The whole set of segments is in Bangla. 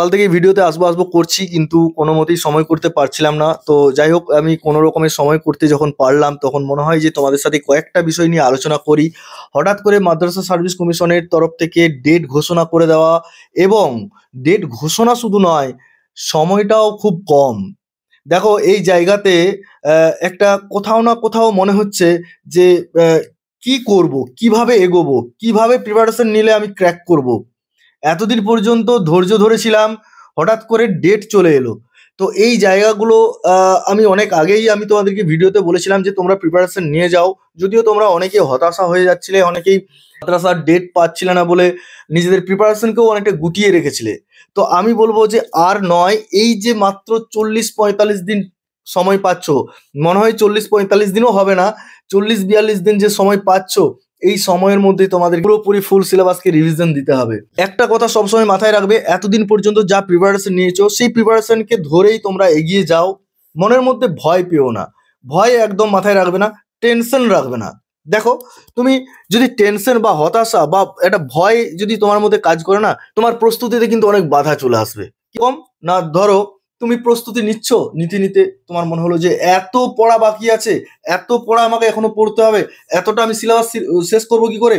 কাল থেকে ভিডিওতে আসবো আসবো করছি কিন্তু কোনো মতেই সময় করতে পারছিলাম না তো যাই হোক আমি কোনো রকমের সময় করতে যখন পারলাম তখন মনে হয় যে তোমাদের সাথে কয়েকটা বিষয় নিয়ে আলোচনা করি হঠাৎ করে মাদ্রাসা সার্ভিস কমিশনের তরফ থেকে ডেট ঘোষণা করে দেওয়া এবং ডেট ঘোষণা শুধু নয় সময়টাও খুব কম দেখো এই জায়গাতে একটা কোথাও না কোথাও মনে হচ্ছে যে কি করব কিভাবে এগোবো কিভাবে প্রিপারেশন নিলে আমি ক্র্যাক করবো এতদিন পর্যন্ত ধৈর্য ধরেছিলাম হঠাৎ করে ডেট চলে এলো তো এই জায়গাগুলো আমি অনেক আগেই আমি তোমাদেরকে ভিডিওতে বলেছিলাম যে তোমরা প্রিপারেশন নিয়ে যাও যদিও তোমরা অনেকে হতাশা হয়ে যাচ্ছিলে অনেকেই হতাশার ডেট পাচ্ছিলে না বলে নিজেদের প্রিপারেশনকেও অনেকটা গুটিয়ে রেখেছিলে তো আমি বলবো যে আর নয় এই যে মাত্র চল্লিশ পঁয়তাল্লিশ দিন সময় পাচ্ছ মনে হয় চল্লিশ পঁয়তাল্লিশ দিনও হবে না চল্লিশ বিয়াল্লিশ দিন যে সময় পাচ্ছ এই সময়ের মধ্যে তোমাদের পুরোপুরি ফুল সিলেবাসকে রিভিশন দিতে হবে একটা কথা সবসময় মাথায় রাখবে এতদিন পর্যন্ত যা প্রিপারেশন নিয়েছ সেই প্রিপারেশনকে ধরেই তোমরা এগিয়ে যাও মনের মধ্যে ভয় পেও না ভয় একদম মাথায় রাখবে না টেনশন রাখবে না দেখো তুমি যদি টেনশন বা হতাশা বা একটা ভয় যদি তোমার মধ্যে কাজ করে না তোমার প্রস্তুতিতে কিন্তু অনেক বাধা চলে আসবে কম না ধরো তুমি প্রস্তুতি নিচ্ছ নীতি নিতে তোমার মনে হলো যে এত পড়া বাকি আছে এত পড়া আমাকে এখনো পড়তে হবে এতটা আমি সিলেবাস শেষ করব কি করে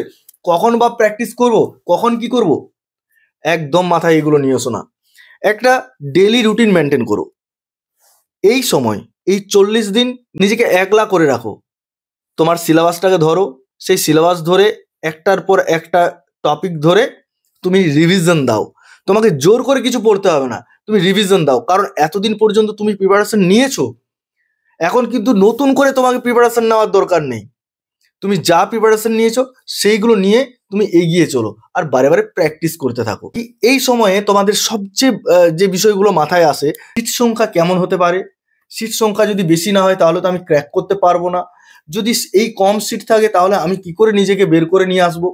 কখন বা প্র্যাকটিস করব কখন কি করব একদম মাথায় এগুলো নিয়ে এসো না একটা ডেলি রুটিন মেনটেন করো এই সময় এই চল্লিশ দিন নিজেকে একলা করে রাখো তোমার সিলেবাসটাকে ধরো সেই সিলেবাস ধরে একটার পর একটা টপিক ধরে তুমি রিভিশন দাও তোমাকে জোর করে কিছু পড়তে হবে না তুমি রিভিশন দাও কারণ এতদিন পর্যন্ত তুমি প্রিপারেশন নিয়েছো এখন কিন্তু নতুন করে তোমাকে প্রিপারেশন নেওয়ার দরকার নেই তুমি যা প্রিপারেশন নিয়েছো সেইগুলো নিয়ে তুমি এগিয়ে চলো আর বারে বারে প্র্যাকটিস করতে থাকো এই সময়ে তোমাদের সবচেয়ে যে বিষয়গুলো মাথায় আসে শীত সংখ্যা কেমন হতে পারে সিট সংখ্যা যদি বেশি না হয় তাহলে তো আমি ক্র্যাক করতে পারবো না যদি এই কম সিট থাকে তাহলে আমি কি করে নিজেকে বের করে নিয়ে আসবো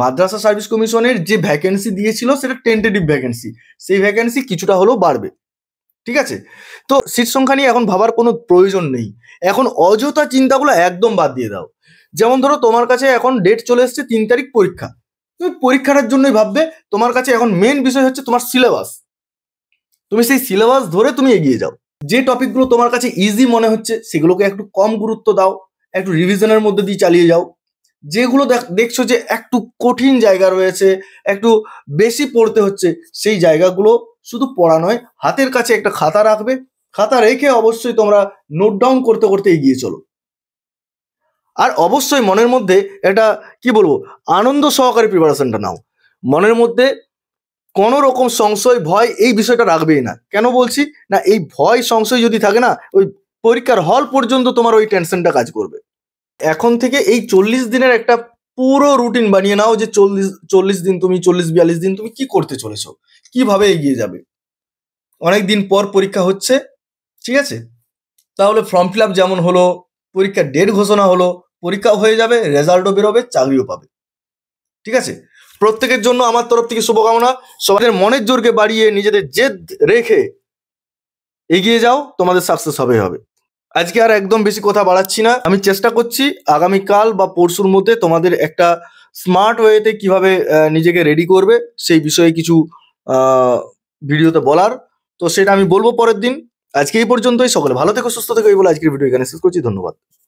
মাদ্রাসা সার্ভিস কমিশনের যে ভ্যাকেন্সি দিয়েছিল সেটা টেন্টেটিভ ভ্যাকেন্সি সেই ভ্যাকেন্সি কিছুটা হলেও বাড়বে ঠিক আছে তো সিট সংখ্যা নিয়ে এখন ভাবার কোনো প্রয়োজন নেই এখন অযথা চিন্তাগুলো একদম বাদ দিয়ে দাও যেমন ধরো তোমার কাছে এখন ডেট চলে এসছে তিন তারিখ পরীক্ষা তুমি পরীক্ষাটার জন্যই ভাববে তোমার কাছে এখন মেন বিষয় হচ্ছে তোমার সিলেবাস তুমি সেই সিলেবাস ধরে তুমি এগিয়ে যাও যে টপিকগুলো তোমার কাছে ইজি মনে হচ্ছে সেগুলোকে একটু কম গুরুত্ব দাও একটু রিভিশনের মধ্যে দিয়ে চালিয়ে যাও যেগুলো দেখছো যে একটু কঠিন জায়গা রয়েছে একটু বেশি পড়তে হচ্ছে সেই জায়গাগুলো শুধু পড়া নয় হাতের কাছে একটা খাতা রাখবে খাতা রেখে অবশ্যই তোমরা নোট ডাউন করতে করতে এগিয়ে চলো আর অবশ্যই মনের মধ্যে এটা কি বলবো আনন্দ সহকারে প্রিপারেশনটা নাও মনের মধ্যে কোনো রকম সংশয় ভয় এই বিষয়টা রাখবেই না কেন বলছি না এই ভয় সংশয় যদি থাকে না ওই পরীক্ষার হল পর্যন্ত তোমার ওই টেনশনটা কাজ করবে এখন থেকে এই চল্লিশ দিনের একটা পুরো রুটিন বানিয়ে নাও যে চল্লিশ চল্লিশ দিন তুমি চল্লিশ বিয়াল্লিশ দিন তুমি কি করতে চলেছো কিভাবে এগিয়ে যাবে অনেক দিন পর পরীক্ষা হচ্ছে ঠিক আছে তাহলে ফর্ম ফিল আপ যেমন হলো পরীক্ষার ডেট ঘোষণা হলো পরীক্ষা হয়ে যাবে রেজাল্টও বেরোবে চাকরিও পাবে ঠিক আছে প্রত্যেকের জন্য আমার তরফ থেকে শুভকামনা সবাই মনের জোরকে বাড়িয়ে নিজেদের জেদ রেখে এগিয়ে যাও তোমাদের সাকসেস হবে হবে আজকে আর একদম বেশি কথা বাড়াচ্ছি না আমি চেষ্টা করছি আগামীকাল বা পরশুর মধ্যে তোমাদের একটা স্মার্ট ওয়েতে কিভাবে নিজেকে রেডি করবে সেই বিষয়ে কিছু ভিডিওতে বলার তো সেটা আমি বলবো পরের দিন আজকে এই পর্যন্তই সকলে ভালো থেকো সুস্থ থেকো এই বলে আজকের ভিডিও এখানে শেষ করছি ধন্যবাদ